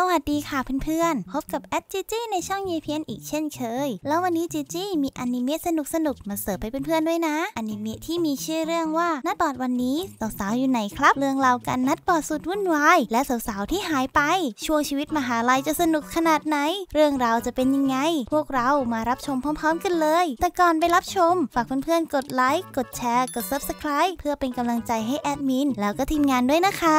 สวัสดีค่ะเพื่อนๆ พบกับแอดจีจี้ในช่องยีเพียนอีกเช่นเคย แล้ววันนี้จีจี้มีอนิเมะสนุกสนุกมาเสิร์ฟไปเพื่อนๆด้วยนะ อนิเมะที่มีชื่อเรื่องว่านัดบอดวันนี้สาวๆอยู่ไหนครับเรื่องราวการนัดบอดสุดวุ่นวายและสาวๆที่หายไป ช่วงชีวิตมหาลัยจะสนุกขนาดไหน เรื่องราวจะเป็นยังไง พวกเรามารับชมพร้อม ๆกันเลย แต่ก่อนไปรับชม ฝากเพื่อนๆกดไลค์กดแชร์ กดซับสไครป์เพื่อเป็นกำลังใจให้แอดมินแล้วก็ทีมงานด้วยนะคะ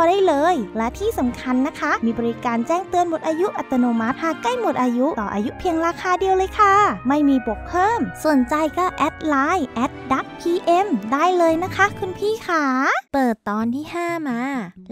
ได้เลย และที่สำคัญนะคะ มีบริการแจ้งเตือนหมดอายุอัตโนมัติหากใกล้หมดอายุต่ออายุเพียงราคาเดียวเลยค่ะ ไม่มีบวกเพิ่มสนใจก็แอดไลน์แอดดักพีเอ็มได้เลยนะคะคุณพี่ขาเปิดตอนที่ 5 มา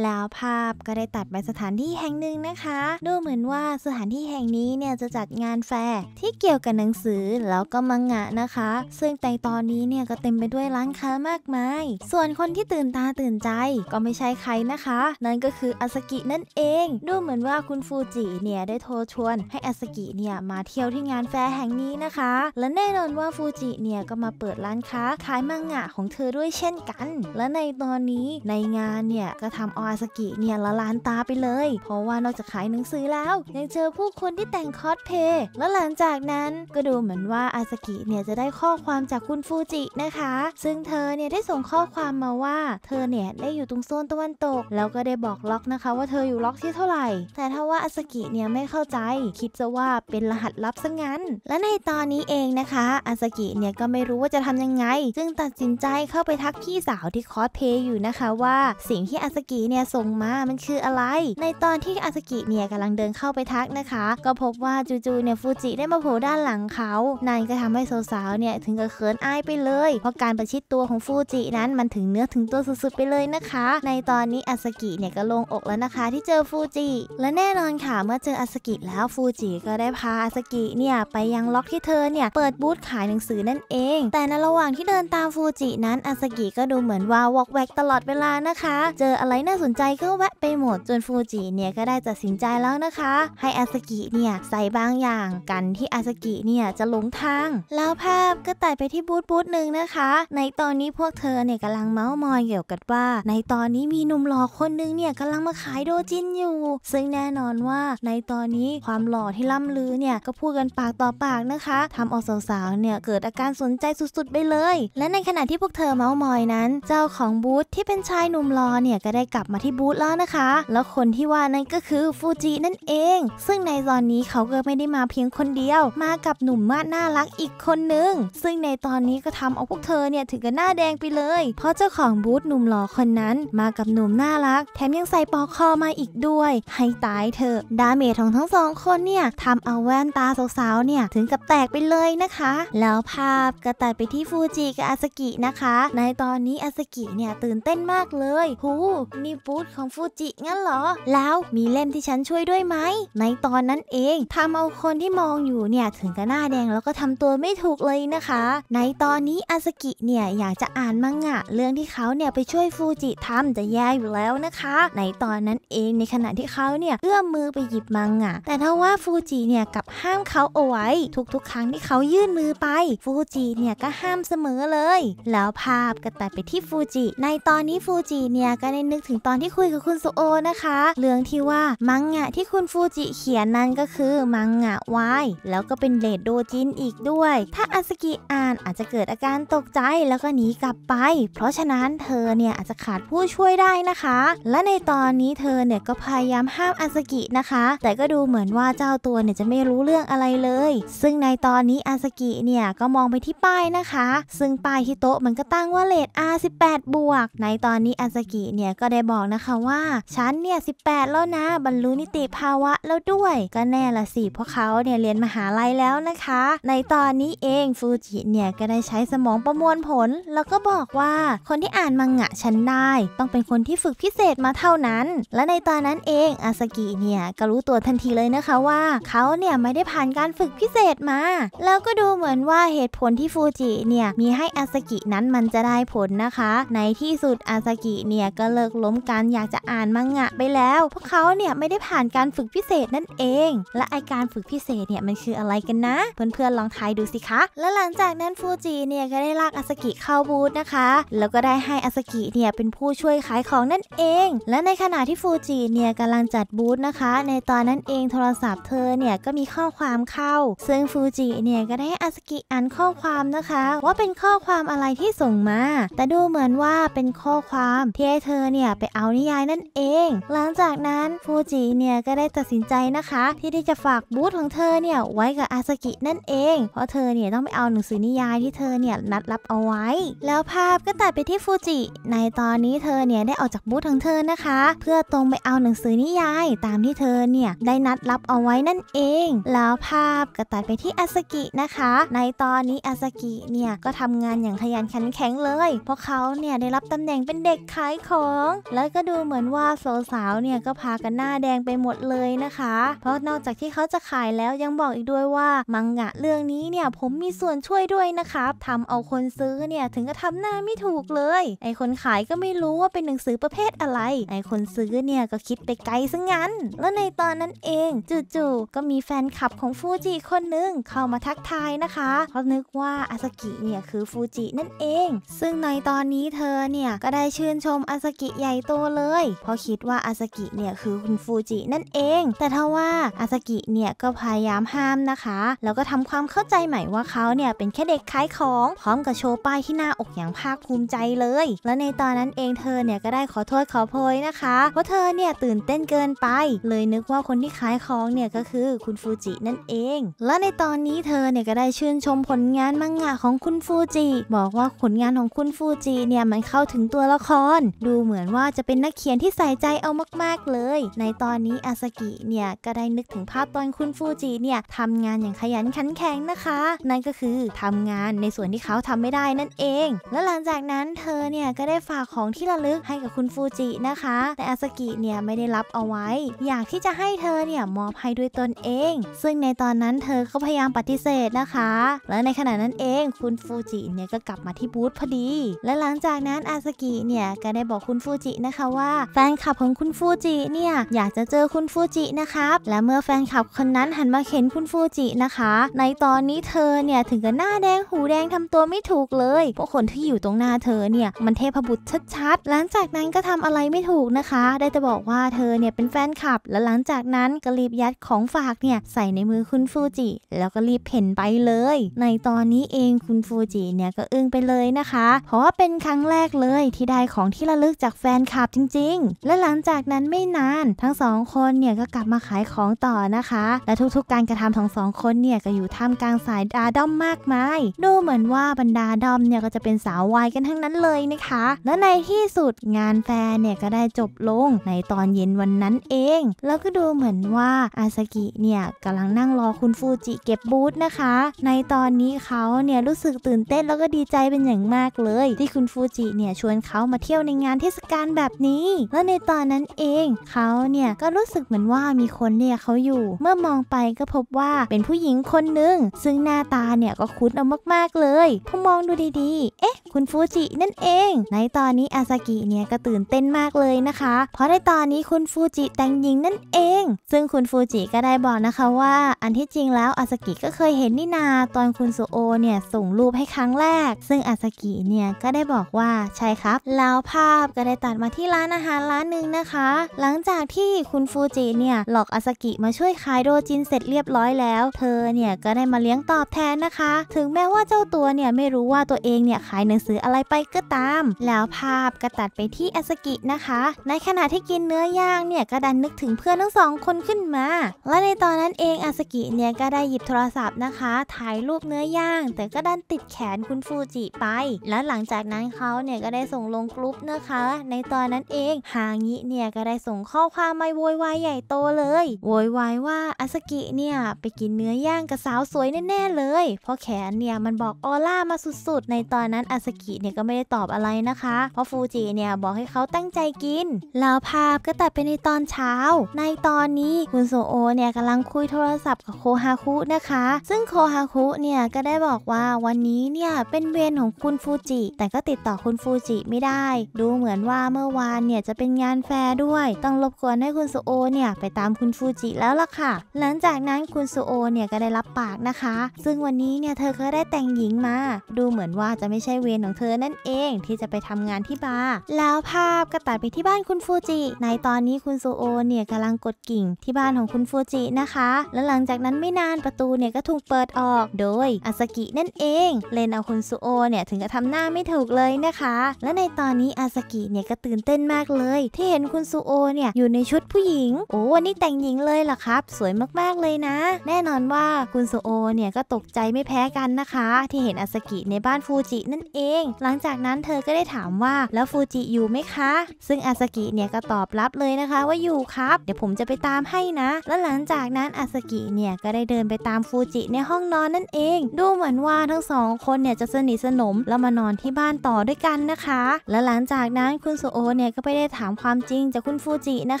แล้วภาพก็ได้ตัดไปสถานที่แห่งหนึ่งนะคะ ดูเหมือนว่าสถานที่แห่งนี้เนี่ย จะจัดงานแฟร์ที่เกี่ยวกับหนังสือแล้วก็มังงะนะคะ ซึ่งในตอนนี้เนี่ยก็เต็มไปด้วยร้านค้ามากมาย ส่วนคนที่ตื่นตาตื่นใจก็ไม่ใช่ใครนะคะนั่นก็คืออาสกินั่นเองดูเหมือนว่าคุณฟูจิเนี่ยได้โทรชวน ให้อาสกิเนี่ยมาเที่ยวที่งานแฟร์แห่งนี้นะคะ และแน่นอนว่าฟูจิเนี่ยก็มาเปิดร้านค้าขายมังงะของเธอด้วยเช่นกันและในตอนนี้ในงานเนี่ยก็ทำอาสกิเนี่ยละลานตาไปเลย เพราะว่านอกจากขายหนังสือแล้วยังเจอผู้คนที่แต่งคอสเพย์และหลังจากนั้นก็ดูเหมือนว่าอาสกิเนี่ยจะได้ข้อความจากคุณฟูจินะคะซึ่งเธอเนี่ยได้ส่งข้อความมาว่าเธอเนี่ยได้อยู่ตรงโซนตะวันตกแล้วแล้วก็ได้บอกล็อกนะคะ ว่าเธออยู่ล็อกที่เท่าไหร่ แต่ถ้าว่าอาสกิเนี่ยไม่เข้าใจ คิดจะว่าเป็นรหัสลับซะงั้น และในตอนนี้เองนะคะอาสกิเนี่ยก็ไม่รู้ว่าจะทำยังไงจึงตัดสินใจเข้าไปทักพี่สาวที่คอสเพย์อยู่นะคะ ว่าสิ่งที่อาสกิเนี่ยส่งมามันคืออะไร ในตอนที่อาสกิเนี่ยกำลังเดินเข้าไปทักนะคะ ก็พบว่าจูจูเนี่ยฟูจิได้มาโผล่ด้านหลังเขานั่นก็ทำให้สาวๆเนี่ยถึงกับเขินอายไปเลยเพราะการประชิดตัวของฟูจินั้นมันถึงเนื้อถึงตัวสุดๆไปเลยนะคะในตอนนี้อาสกิเนี่ยก็โล่งอกแล้วนะคะที่เจอฟูจิและแน่นอนค่ะเมื่อเจออาสกิแล้วฟูจิก็ได้พาอาสกิเนี่ยไปยังล็อกที่เธอเนี่ยเปิดบูธขายหนังสือนั่นเองแต่ในระหว่างที่เดินตามฟูจินั้นอาสกิก็ดูเหมือนว่าวอกแวกตลอดเวลานะคะ เจออะไรน่าสนใจก็แวะไปหมดจนฟูจิเนี่ยก็ได้ตัดสินใจแล้วนะคะให้อาสกิเนี่ยใส่บางอย่างกันที่อาสกิเนี่ยจะหลงทางแล้วภาพก็ตัดไปที่บูธบูธหนึ่งนะคะ ในตอนนี้พวกเธอเนี่ยกำลังเมาส์มอยเกี่ยวกับว่า ในตอนนี้มีหนุ่มหล่อคนคนนึงเนี่ยกำลังมาขายโดจินอยู่ ซึ่งแน่นอนว่าในตอนนี้ความหล่อที่ล่ำลือเนี่ยก็พูดกันปากต่อปากนะคะทำเอาสาวๆเนี่ยเกิดอาการสนใจสุดๆไปเลย และในขณะที่พวกเธอเมามอยนั้น เจ้าของบูธที่เป็นชายหนุ่มหล่อเนี่ยก็ได้กลับมาที่บูธแล้วนะคะ แล้วคนที่ว่านั้นก็คือฟูจินั่นเอง ซึ่งในตอนนี้เขาก็ไม่ได้มาเพียงคนเดียว มากับหนุ่มมากน่ารักอีกคนนึงซึ่งในตอนนี้ก็ทำเอาพวกเธอเนี่ยถึงกับหน้าแดงไปเลย เพราะเจ้าของบูธหนุ่มหล่อคนนั้น มากับหนุ่มน่ารักักแถมยังใส่ปอกคอมาอีกด้วยให้ตายเถอะดาเมจของทั้งสองคนเนี่ยทำเอาแว่นตาสาวๆเนี่ยถึงกับแตกไปเลยนะคะ แล้วภาพก็ตัดไปที่ฟูจิกับอาสกินะคะ ในตอนนี้อาสกิเนี่ยตื่นเต้นมากเลยหูมีบูธของฟูจิงั้นเหรอแล้วมีเล่มที่ฉันช่วยด้วยไหมในตอนนั้นเองทำเอาคนที่มองอยู่เนี่ย ถึงกับหน้าแดงแล้วก็ทำตัวไม่ถูกเลยนะคะ ในตอนนี้อาสกิเนี่ยอยากจะอ่านมังงะเรื่องที่เขาเนี่ยไปช่วยฟูจิทำจะแย่อยู่แล้วล้วนะคะในตอนนั้นเองในขณะที่เขาเนี่ยเอื้อมมือไปหยิบมังงะแต่ถ้าว่าฟูจิเนี่ยกับห้ามเขาเอาไว้ทุกๆครั้งที่เขายื่นมือไปฟูจิเนี่ยก็ห้ามเสมอเลยแล้วภาพก็ตัดไปที่ฟูจิในตอนนี้ฟูจิเนี่ยก็ได้นึกถึงตอนที่คุยกับคุณสุโอนะคะเรื่องที่ว่ามังงะที่คุณฟูจิเขียนนั้นก็คือมังงะวายแล้วก็เป็นเลดโดจินอีกด้วย ถ้าอาสกิอ่านอาจจะเกิดอาการตกใจแล้วก็หนีกลับไป เพราะฉะนั้นเธอเนี่ยอาจจะขาดผู้ช่วยได้นะคะและในตอนนี้เธอเนี่ยก็พยายามห้ามอาสกินะคะ แต่ก็ดูเหมือนว่าเจ้าตัวเนี่ยจะไม่รู้เรื่องอะไรเลย ซึ่งในตอนนี้อาสกิเนี่ยก็มองไปที่ป้ายนะคะ ซึ่งป้ายที่โต๊ะมันก็ตั้งว่าเลท R18 บวกในตอนนี้อาสกิเนี่ยก็ได้บอกนะคะว่าฉันเนี่ย18แล้วนะ บรรลุนิติภาวะแล้วด้วยก็แน่ละสิเพราะเขาเนี่ยเรียนมหาลัยแล้วนะคะ ในตอนนี้เองฟูจิเนี่ยก็ได้ใช้สมองประมวลผลแล้วก็บอกว่าคนที่อ่านมังงะฉันได้ ต้องเป็นคนที่ฝึกพิเศษมาเท่านั้น และในตอนนั้นเองอาสกิเนี่ยก็รู้ตัวทันทีเลยนะคะว่าเขาเนี่ยไม่ได้ผ่านการฝึกพิเศษมา แล้วก็ดูเหมือนว่าเหตุผลที่ฟูจิเนี่ยมีให้อาสกินั้นมันจะได้ผลนะคะ ในที่สุดอาสกิเนี่ยก็เลิกล้มการอยากจะอ่านมังงะ ไปแล้วเพราะเขาเนี่ยไม่ได้ผ่านการฝึกพิเศษนั่นเอง และไอการฝึกพิเศษเนี่ยมันคืออะไรกันนะเพื่อนๆลองทายดูสิคะและหลังจากนั้นฟูจิเนี่ยก็ได้ลากอาสกิเข้าบูธนะคะ แล้วก็ได้ให้อาสกิเนี่ยเป็นผู้ช่วยขายของนั่นเอเองและในขณะที่ฟูจิเนี่ยกำลังจัดบูธนะคะในตอนนั้นเองโทรศัพท์เธอเนี่ยก็มีข้อความเข้าซึ่งฟูจิเนี่ยก็ได้อาสกิอ่านข้อความนะคะว่าเป็นข้อความอะไรที่ส่งมา แต่ดูเหมือนว่าเป็นข้อความที่ให้เธอเนี่ยไปเอานิยายนั่นเอง หลังจากนั้นฟูจิเนี่ยก็ได้ตัดสินใจนะคะที่ได้จะฝากบูธของเธอเนี่ยไว้กับอาสกินั่นเองเพราะเธอเนี่ยต้องไปเอาหนังสือนิยายที่เธอเนี่ยนัดรับเอาไว้ แล้วภาพก็ตัดไปที่ฟูจิในตอนนี้เธอเนี่ยได้ออกจากบูธของเธอนะคะเพื่อตรงไปเอาหนังสือนิยาย ตามที่เธอเนี่ยได้นัดรับเอาไว้นั่นเอง แล้วภาพก็ตัดไปที่อาสกินะคะ ในตอนนี้อาสกิเนี่ยก็ทำงานอย่างขยันขันแข็งเลย เพราะเขาเนี่ยได้รับตำแหน่งเป็นเด็กขายของ แล้วก็ดูเหมือนว่าโสาวเนี่ยก็พากันหน้าแดงไปหมดเลยนะคะ เพราะนอกจากที่เขาจะขายแล้วยังบอกอีกด้วยว่ามังงะเรื่องนี้เนี่ยผมมีส่วนช่วยด้วยนะครับทำเอาคนซื้อเนี่ยถึงกับทำหน้าไม่ถูกเลยไอคนขายก็ไม่รู้ว่าเป็นหนังสือประเภทอะไรไอคนซื้อเนี่ยก็คิดไปไกลซะงั้น แล้วในตอนนั้นเองจู่ๆก็มีแฟนคลับของฟูจิคนหนึ่งเข้ามาทักทายนะคะ เพราะนึกว่าอาสกิเนี่ยคือฟูจินั่นเอง ซึ่งในตอนนี้เธอเนี่ย ก็ได้ชื่นชมอาสกิใหญ่โตเลย เพราะคิดว่าอาสกิเนี่ยคือคุณฟูจินั่นเอง แต่ทว่าอาสกิเนี่ยก็พยายามห้ามนะคะ แล้วก็ทำความเข้าใจใหม่ว่าเขาเนี่ยเป็นแค่เด็กขายของ พร้อมกับโชว์ป้ายที่หน้าอกอย่างภาคภูมิใจเลย และในตอนนั้นเองเธอเนี่ยก็ได้ขอโทษขอโพยนะคะ เพราะเธอเนี่ยตื่นเต้นเกินไปเลยนึกว่าคนที่ขายของเนี่ยก็คือคุณฟูจินั่นเอง และในตอนนี้เธอเนี่ยก็ได้ชื่นชมผลงานมังงะของคุณฟูจิบอกว่าผลงานของคุณฟูจิเนี่ยมันเข้าถึงตัวละครดูเหมือนว่าจะเป็นนักเขียนที่ใส่ใจเอามากๆเลย ในตอนนี้อาสกิเนี่ยก็ได้นึกถึงภาพตอนคุณฟูจิเนี่ยทำงานอย่างขยันขันแข็งนะคะนั่นก็คือทำงานในส่วนที่เขาทำไม่ได้นั่นเอง และหลังจากนั้นเธอเนี่ยก็ได้ฝากของที่ระลึกให้กับคุณฟูจิินะคะแต่อาสกิเนี่ย ไม่ได้รับเอาไว้ อยากที่จะให้เธอเนี่ยมอบให้ด้วยตนเอง ซึ่งในตอนนั้นเธอก็พยายามปฏิเสธนะคะ และในขณะนั้นเองคุณฟูจิเนี่ยก็กลับมาที่บูธพอดี และหลังจากนั้นอาสกิเนี่ยก็ได้บอกคุณฟูจินะคะว่า แฟนคลับของคุณฟูจิเนี่ยอยากจะเจอคุณฟูจินะครับและเมื่อแฟนคลับคนนั้นหันมาเข็นคุณฟูจินะคะ ในตอนนี้เธอเนี่ยถึงกับหน้าแดงหูแดงทำตัวไม่ถูกเลยเพราะคนที่อยู่ตรงหน้าเธอเนี่ยมันเทพบุตรชัดๆ หลังจากนั้นก็ทำาอะไรไม่ถูกนะคะ ได้แต่บอกว่าเธอเนี่ยเป็นแฟนคลับ และหลังจากนั้นก็รีบยัดของฝากเนี่ยใส่ในมือคุณฟูจิ แล้วก็รีบเพ่นไปเลย ในตอนนี้เองคุณฟูจิเนี่ยก็อึ้งไปเลยนะคะ เพราะว่าเป็นครั้งแรกเลยที่ได้ของที่ระลึกจากแฟนคลับจริงๆ และหลังจากนั้นไม่นาน ทั้งสองคนเนี่ยก็กลับมาขายของต่อนะคะ และทุกๆ การกระทำของสองคนเนี่ยก็อยู่ท่ามกลางสายดาด้อมมากมาย ดูเหมือนว่าบรรดาดอมเนี่ยก็จะเป็นสาววายกันทั้งนั้นเลยนะคะ และในที่สุดงานแฟนนเนี่ยก็ได้จบลงในตอนเย็นวันนั้นเอง แล้วก็ดูเหมือนว่าอาซากิเนี่ยกำลังนั่งรอคุณฟูจิเก็บบูธนะคะ ในตอนนี้เขาเนี่ยรู้สึกตื่นเต้นแล้วก็ดีใจเป็นอย่างมากเลย ที่คุณฟูจิเนี่ยชวนเขามาเที่ยวในงานเทศกาลแบบนี้แล้วในตอนนั้นเองเขาเนี่ยก็รู้สึกเหมือนว่ามีคนเนี่ยเขาอยู่เมื่อมองไปก็พบว่าเป็นผู้หญิงคนหนึ่งซึ่งหน้าตาเนี่ยก็คุ้นเอามากๆเลยพอมองดูดีๆ เอ๊ะคุณฟูจินั่นเอง ในตอนนี้อาซากิเนี่ยก็ตื่นเต้นนมากเลยนะคะ เพราะในตอนนี้คุณฟูจิแต่งหญิงนั่นเอง ซึ่งคุณฟูจิก็ได้บอกนะคะว่า อันที่จริงแล้วอาสกิก็เคยเห็นนินาตอนคุณสุโอเนี่ยส่งรูปให้ครั้งแรก ซึ่งอาสกิเนี่ยก็ได้บอกว่าใช่ครับ แล้วภาพก็ได้ตัดมาที่ร้านอาหารร้านหนึ่งนะคะ หลังจากที่คุณฟูจิเนี่ยหลอกอาสกิมาช่วยขายโดจินเสร็จเรียบร้อยแล้ว เธอเนี่ยก็ได้มาเลี้ยงตอบแทนนะคะ ถึงแม้ว่าเจ้าตัวเนี่ยไม่รู้ว่าตัวเองเนี่ยขายหนังสืออะไรไปก็ตาม แล้วภาพก็ตัดไปที่อาสกิินะคะในขณะที่กินเนื้อย่างเนี่ยก็ดันนึกถึงเพื่อนทั้งสองคนขึ้นมา และในตอนนั้นเองอาสกิเนี่ยก็ได้หยิบโทรศัพท์นะคะถ่ายรูปเนื้อย่าง แต่ก็ดันติดแขนคุณฟูจิไป แล้วหลังจากนั้นเขาเนี่ยก็ได้ส่งลงกลุ่มนะคะ ในตอนนั้นเองฮางิเนี่ยก็ได้ส่งข้อความมาโวยวายใหญ่โตเลย โวยวายว่าอาสกิเนี่ย ไปกินเนื้อย่างกับสาวสวยแน่ๆเลย เพราะแขนเนี่ยมันบอกออล่ามาสุดๆในตอนนั้นอาสกิเนี่ยก็ไม่ได้ตอบอะไรนะคะเพราะฟูจิเนี่ยบอกให้เขาตั้งงใจกินแล้วภาพก็ตัดไปในตอนเช้า ในตอนนี้คุณโซโอเนี่ยกำลังคุยโทรศัพท์กับโคฮาคุนะคะ ซึ่งโคฮาคุเนี่ยก็ได้บอกว่าวันนี้เนี่ยเป็นเวรของคุณฟูจิ แต่ก็ติดต่อคุณฟูจิไม่ได้ ดูเหมือนว่าเมื่อวานเนี่ยจะเป็นงานแฟร์ด้วย ต้องรบกวนให้คุณโซโอเนี่ยไปตามคุณฟูจิแล้วล่ะค่ะหลังจากนั้นคุณโซโอเนี่ยก็ได้รับปากนะคะ ซึ่งวันนี้เนี่ยเธอเคยได้แต่งหญิงมา ดูเหมือนว่าจะไม่ใช่เวรของเธอนั่นเองที่จะไปทำงานที่บาร์ แล้วภาพก็ตัดไปที่บ้านคุณฟูจิ ในตอนนี้คุณซูโอเนี่ยกำลังกดกิ่งที่บ้านของคุณฟูจินะคะ และหลังจากนั้นไม่นานประตูเนี่ยก็ถูกเปิดออกโดยอาสกินั่นเองเลนเอาคุณซูโอเนี่ยถึงกับทำหน้าไม่ถูกเลยนะคะ และในตอนนี้อาสกิเนี่ยก็ตื่นเต้นมากเลย ที่เห็นคุณซูโอเนี่ยอยู่ในชุดผู้หญิง โอ้วันนี้แต่งหญิงเลยเหรอครับ สวยมากๆเลยนะ แน่นอนว่าคุณซูโอเนี่ยก็ตกใจไม่แพ้กันนะคะที่เห็นอาสกิในบ้านฟูจินั่นเอง หลังจากนั้นเธอก็ได้ถามว่าแล้วฟูจิอยู่ไหมคะซึ่ง อาสกิเนี่ยก็ตอบรับเลยนะคะว่าอยู่ครับ เดี๋ยวผมจะไปตามให้นะ แล้วหลังจากนั้น อาสกิเนี่ยก็ได้เดินไปตามฟูจิในห้องนอนนั่นเองดูเหมือนว่าทั้งสองคนเนี่ยจะสนิทสนม แล้วมานอนที่บ้านต่อด้วยกันนะคะ แล้วหลังจากนั้นคุณโซโอเนี่ยก็ไปได้ถามความจริงจากคุณฟูจินะ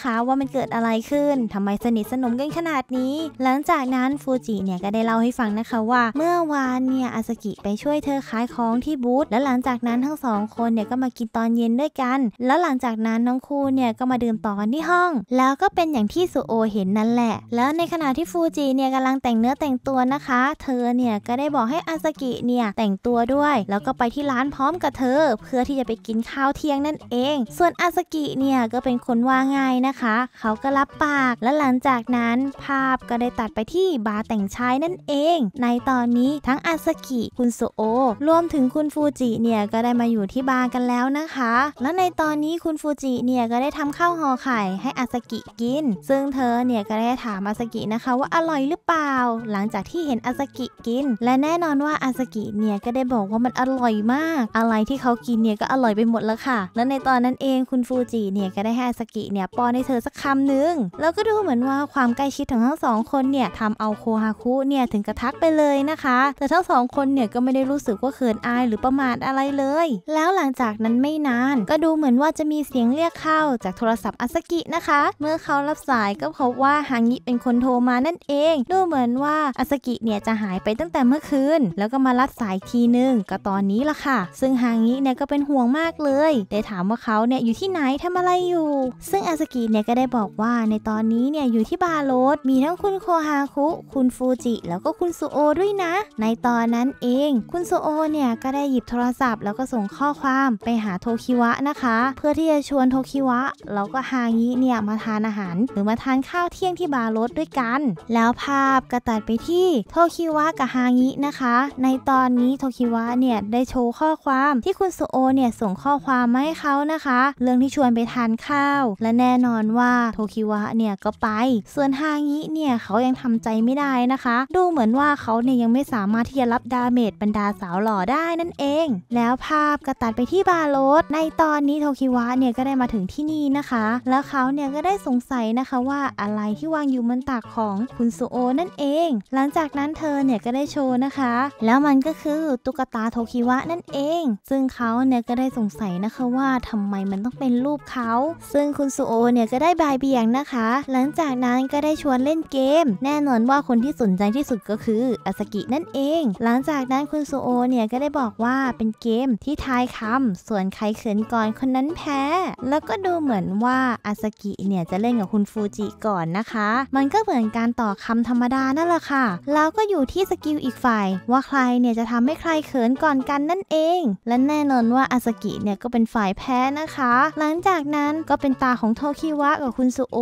คะ ว่ามันเกิดอะไรขึ้นทำไมสนิทสนมกันขนาดนี้ หลังจากนั้นฟูจิเนี่ยก็ได้เล่าให้ฟังนะคะว่าเมื่อวานเนี่ยอาสกิไปช่วยเธอขายของที่บูธและหลังจากนั้นทั้งสองคนเนี่ยก็มากินตอนเย็นด้วยกัน แล้วหลังงจากนั้นน้องคูเนี่ยก็มาดื่มต่อกันที่ห้อง แล้วก็เป็นอย่างที่สุโอเห็นนั่นแหละแล้วในขณะที่ฟูจิเนี่ยกำลังแต่งเนื้อแต่งตัวนะคะเธอเนี่ยก็ได้บอกให้อาซากิเนี่ยแต่งตัวด้วย แล้วก็ไปที่ร้านพร้อมกับเธอเพื่อที่จะไปกินข้าวเที่ยงนั่นเอง ส่วนอาซากิเนี่ยก็เป็นคนว่าง่ายนะคะ เขาก็รับปาก และหลังจากนั้นภาพก็ได้ตัดไปที่บาร์แต่งชายนั่นเอง ในตอนนี้ทั้งอาซากิคุณสุโอรวมถึงคุณฟูจิเนี่ยก็ได้มาอยู่ที่บาร์กันแล้วนะคะและในตอนนี้คุณฟูจิเนี่ยก็ได้ทำข้าวห่อไข่ให้อาสกิกินซึ่งเธอเนี่ยก็ได้ถามอาสกินะคะว่าอร่อยหรือเปล่า หลังจากที่เห็นอาสกิกิน และแน่นอนว่าอาสกิเนี่ยก็ได้บอกว่ามันอร่อยมาก อะไรที่เขากินเนี่ยก็อร่อยไปหมดแล้วค่ะ และในตอนนั้นเองคุณฟูจิเนี่ยก็ได้ให้อาสกิเนี่ยป้อนให้เธอสักคำหนึ่งแล้วก็ดูเหมือนว่าความใกล้ชิดของทั้งสองคนเนี่ยทำเอาโคฮาคุเนี่ยถึงกระทักไปเลยนะคะ แต่ทั้งสองคนเนี่ยก็ไม่ได้รู้สึกว่าเขินอายหรือประมาทอะไรเลย แล้วหลังจากนั้นไม่นานก็ดูเหมือนว่าจะะมีเสียงเรียกเข้าจากโทรศัพท์อาสกินะคะ เมื่อเขารับสายก็พบว่าฮางิเป็นคนโทรมานั่นเอง ดูเหมือนว่าอาสกิเนี่ยจะหายไปตั้งแต่เมื่อคืน แล้วก็มารับสายทีนึงก็ตอนนี้ละค่ะ ซึ่งฮางิเนี่ยก็เป็นห่วงมากเลย ได้ถามว่าเขาเนี่ยอยู่ที่ไหนทำอะไรอยู่ ซึ่งอาสกิเนี่ยก็ได้บอกว่าในตอนนี้เนี่ยอยู่ที่บาโรสมีทั้งคุณโคฮาคุ คุณฟูจิแล้วก็คุณซูโอด้วยนะ ในตอนนั้นเองคุณซูโอเนี่ยก็ได้หยิบโทรศัพท์ แล้วก็ส่งข้อความไปหาโทคิวะนะคะเพื่อที่จะชวนโทคิวะแล้วก็ฮางิเนี่ยมาทานอาหาร หรือมาทานข้าวเที่ยงที่บาร์รถด้วยกัน แล้วภาพกระตัดไปที่โทคิวะกับฮางินะคะในตอนนี้โทคิวะเนี่ยได้โชว์ข้อความที่คุณสุโอเนี่ยส่งข้อความมาให้เขานะคะเรื่องที่ชวนไปทานข้าว และแน่นอนว่าโทคิวะเนี่ยก็ไป ส่วนฮางิเนี่ยเขายังทำใจไม่ได้นะคะ ดูเหมือนว่าเขาเนี่ยยังไม่สามารถที่จะรับดาเมจบรรดาสาวหล่อได้นั่นเอง แล้วภาพกระตัดไปที่บาร์รถในตอนนี้โทคิวะะเนี่ยก็ได้มาถึงที่นี่นะคะ แล้วเขาเนี่ยก็ได้สงสัยนะคะว่าอะไรที่วางอยู่บนตักของคุณซูโอนั่นเอง หลังจากนั้นเธอเนี่ยก็ได้โชว์นะคะ แล้วมันก็คือตุ๊กตาโทคิวะนั่นเอง ซึ่งเขาเนี่ยก็ได้สงสัยนะคะว่าทำไมมันต้องเป็นรูปเขาซึ่งคุณซูโอเนี่ยก็ได้บายเบี่ยงนะคะ หลังจากนั้นก็ได้ชวนเล่นเกม แน่นอนว่าคนที่สนใจที่สุดก็คืออาสกินั่นเอง หลังจากนั้นคุณซูโอเนี่ยก็ได้บอกว่าเป็นเกมที่ทายคำส่วนใครเขินก่อนคนนั้นแพ้ท้แล้วก็ดูเหมือนว่าอาสกิเนี่ยจะเล่นกับคุณฟูจิก่อนนะคะ มันก็เหมือนการต่อคำธรรมดานั่นแหละค่ะ แล้วก็อยู่ที่สกิลอีกฝ่ายว่าใครเนี่ยจะทำให้ใครเขินก่อนกันนั่นเอง และแน่นอนว่าอาสกิเนี่ยก็เป็นฝ่ายแพ้นะคะ หลังจากนั้นก็เป็นตาของโทคิวะกับคุณซูโอ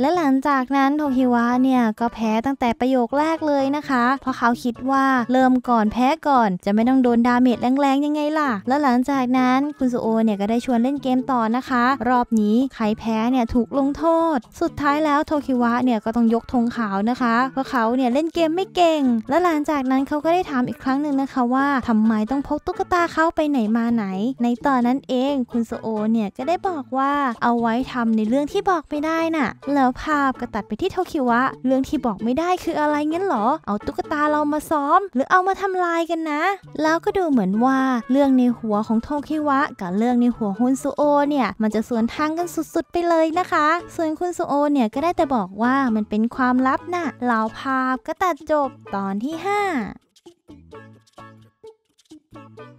และหลังจากนั้นโทคิวะเนี่ยก็แพ้ตั้งแต่ประโยคแรกเลยนะคะ เพราะเขาคิดว่าเริ่มก่อนแพ้ก่อน จะไม่ต้องโดนดาเมจแรงๆยังไงล่ะ แล้วหลังจากนั้นคุณซูโอเนี่ยก็ได้ชวนเล่นเกมต่อ่อนะคะรอบนี้ ใครแพ้เนี่ยถูกลงโทษ สุดท้ายแล้วโทคิวะเนี่ยก็ต้องยกธงขาวนะคะ เพราะเขาเนี่ยเล่นเกมไม่เก่ง และหลังจากนั้นเขาก็ได้ถามอีกครั้งหนึ่งนะคะ ว่าทำไมต้องพกตุ๊กตาเขาไปไหนมาไหน ในตอนนั้นเองคุณโซโอเนี่ย ก็ได้บอกว่าเอาไว้ทำในเรื่องที่บอกไม่ได้น่ะแล้วภาพก็ตัดไปที่โทคิวะ เรื่องที่บอกไม่ได้คืออะไรงั้นหรอเอาตุ๊กตาเรามาซ้อม หรือเอามาทำลายกันนะ แล้วก็ดูเหมือนว่าเรื่องในหัวของโทคิวะกับเรื่องในหัวฮุนซูโอเนี่ยมันจะสวนทางกันสุดๆไปเลยนะคะ ส่วนคุณสุโอเนี่ย ก็ได้แต่บอกว่ามันเป็นความลับนะ่ะเหล่าภาพก็ตัดจบตอนที่ 5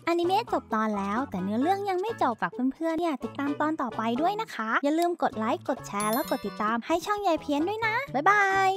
อนิเมะจบตอนแล้ว แต่เนื้อเรื่องยังไม่จบฝากเพื่อนๆเนี่ยติดตามตอนต่อไปด้วยนะคะ อย่าลืมกดไลค์ กดแชร์แล้วกดติดตามให้ช่องยายเพี้ยนด้วยนะ บ๊ายบาย